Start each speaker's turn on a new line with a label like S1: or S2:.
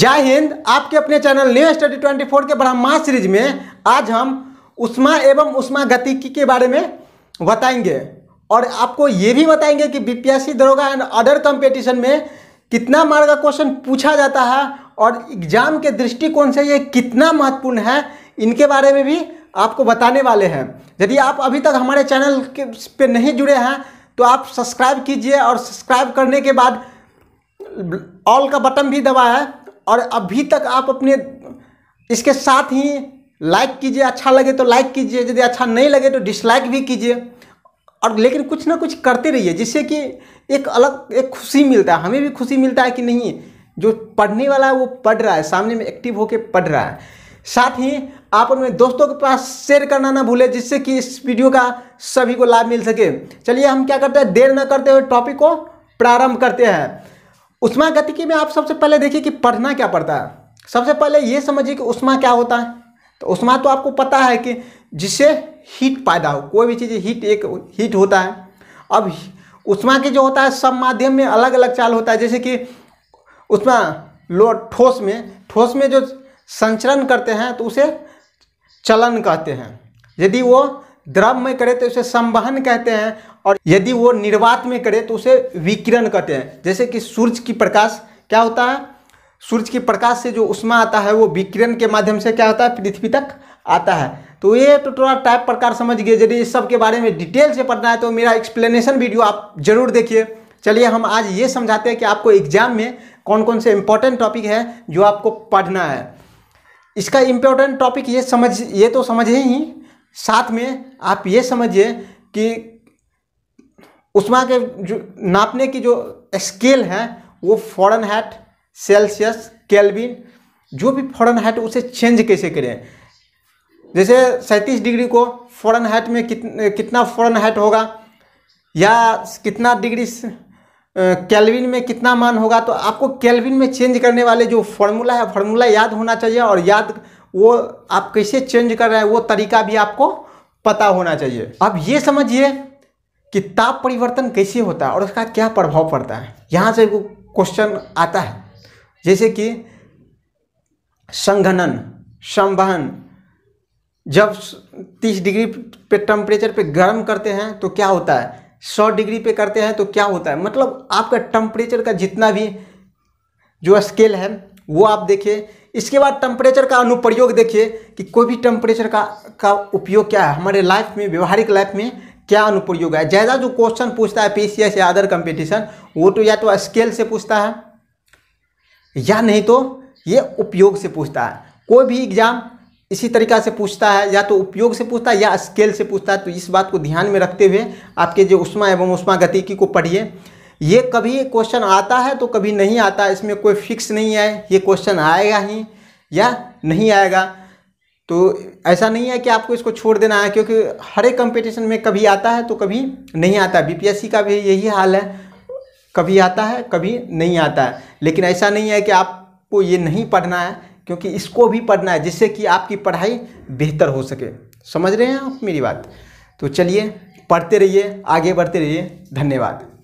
S1: जय हिंद आपके अपने चैनल न्यू स्टडी 24 के ब्रह्मा सीरीज में आज हम उष्मा एवं उष्मा गतिकी के बारे में बताएंगे और आपको ये भी बताएंगे कि बीपीएससी दरोगा एंड अदर कंपटीशन में कितना मार्ग का क्वेश्चन पूछा जाता है और एग्जाम के दृष्टिकोण से ये कितना महत्वपूर्ण है इनके बारे में भी आपको बताने वाले हैं यदि आप अभी तक हमारे चैनल के पे नहीं जुड़े हैं तो आप सब्सक्राइब कीजिए और सब्सक्राइब करने के बाद ऑल का बटन भी दबा है और अभी तक आप अपने इसके साथ ही लाइक कीजिए अच्छा लगे तो लाइक कीजिए यदि अच्छा नहीं लगे तो डिसलाइक भी कीजिए और लेकिन कुछ ना कुछ करते रहिए जिससे कि एक अलग एक खुशी मिलता है हमें भी खुशी मिलता है कि नहीं जो पढ़ने वाला है वो पढ़ रहा है सामने में एक्टिव होकर पढ़ रहा है साथ ही आप अपने दोस्तों के पास शेयर करना ना भूलें जिससे कि इस वीडियो का सभी को लाभ मिल सके चलिए हम क्या करते हैं देर ना करते हुए टॉपिक को प्रारंभ करते हैं उष्मा गतिकी में आप सबसे पहले देखिए कि पढ़ना क्या पड़ता है सबसे पहले ये समझिए कि उष्मा क्या होता है तो उष्मा तो आपको पता है कि जिससे हीट पैदा हो कोई भी चीज़ हीट एक हीट होता है अब उष्मा के जो होता है सब माध्यम में अलग अलग चाल होता है जैसे कि उष्मा लो ठोस में ठोस में जो संचरण करते हैं तो उसे चलन कहते हैं यदि वो द्रव में करे तो उसे संवहन कहते हैं और यदि वो निर्वात में करे तो उसे विकिरण कहते हैं जैसे कि सूर्य की प्रकाश क्या होता है सूर्य की प्रकाश से जो उष्मा आता है वो विकिरण के माध्यम से क्या होता है पृथ्वी तक आता है तो ये तो थोड़ा टाइप प्रकार समझ गए यदि इस सब के बारे में डिटेल से पढ़ना है तो मेरा एक्सप्लेनेशन वीडियो आप जरूर देखिए चलिए हम आज ये समझाते हैं कि आपको एग्जाम में कौन कौन से इम्पोर्टेंट टॉपिक है जो आपको पढ़ना है इसका इम्पोर्टेंट टॉपिक ये समझ ये तो समझे ही साथ में आप ये समझिए कि उष्मा के जो नापने की जो स्केल है वो फॉरन हैट सेल्सियस केल्विन जो भी फॉरन हैट उसे चेंज कैसे करें जैसे सैंतीस डिग्री को फॉरन हैट में कित, कितना फॉरन हैट होगा या कितना डिग्री कैलविन में कितना मान होगा तो आपको कैलविन में चेंज करने वाले जो फॉर्मूला है फार्मूला याद होना चाहिए और याद वो आप कैसे चेंज कर रहे हैं वो तरीका भी आपको पता होना चाहिए अब ये समझिए कि ताप परिवर्तन कैसे होता है और उसका क्या प्रभाव पड़ता है यहाँ से क्वेश्चन आता है जैसे कि संघनन संवहन जब 30 डिग्री पे टेम्परेचर पे गर्म करते हैं तो क्या होता है 100 डिग्री पे करते हैं तो क्या होता है मतलब आपका टेम्परेचर का जितना भी जो स्केल है वो आप देखिए इसके बाद टेम्परेचर का अनुप्रयोग देखिए कि कोई भी टेम्परेचर का का उपयोग क्या है हमारे लाइफ में व्यवहारिक लाइफ में क्या अनुप्रयोग है ज़्यादा जो क्वेश्चन पूछता है पी या अदर कंपटीशन वो तो या तो स्केल से पूछता है या नहीं तो ये उपयोग से पूछता है कोई भी एग्जाम इसी तरीका से पूछता है या तो उपयोग से पूछता है या स्केल से पूछता है तो इस बात को ध्यान में रखते हुए आपके जो उष्मा एवं उष्मा गतिकी को पढ़िए ये कभी क्वेश्चन आता है तो कभी नहीं आता इसमें कोई फिक्स नहीं है ये क्वेश्चन आएगा ही या नहीं आएगा तो ऐसा नहीं है कि आपको इसको छोड़ देना है क्योंकि हर एक कंपटीशन में कभी आता है तो कभी नहीं आता बीपीएससी का भी यही हाल है कभी आता है कभी नहीं आता है लेकिन ऐसा नहीं है कि आपको ये नहीं पढ़ना है क्योंकि इसको भी पढ़ना है जिससे कि आपकी पढ़ाई बेहतर हो सके समझ रहे हैं आप मेरी बात तो चलिए पढ़ते रहिए आगे बढ़ते रहिए धन्यवाद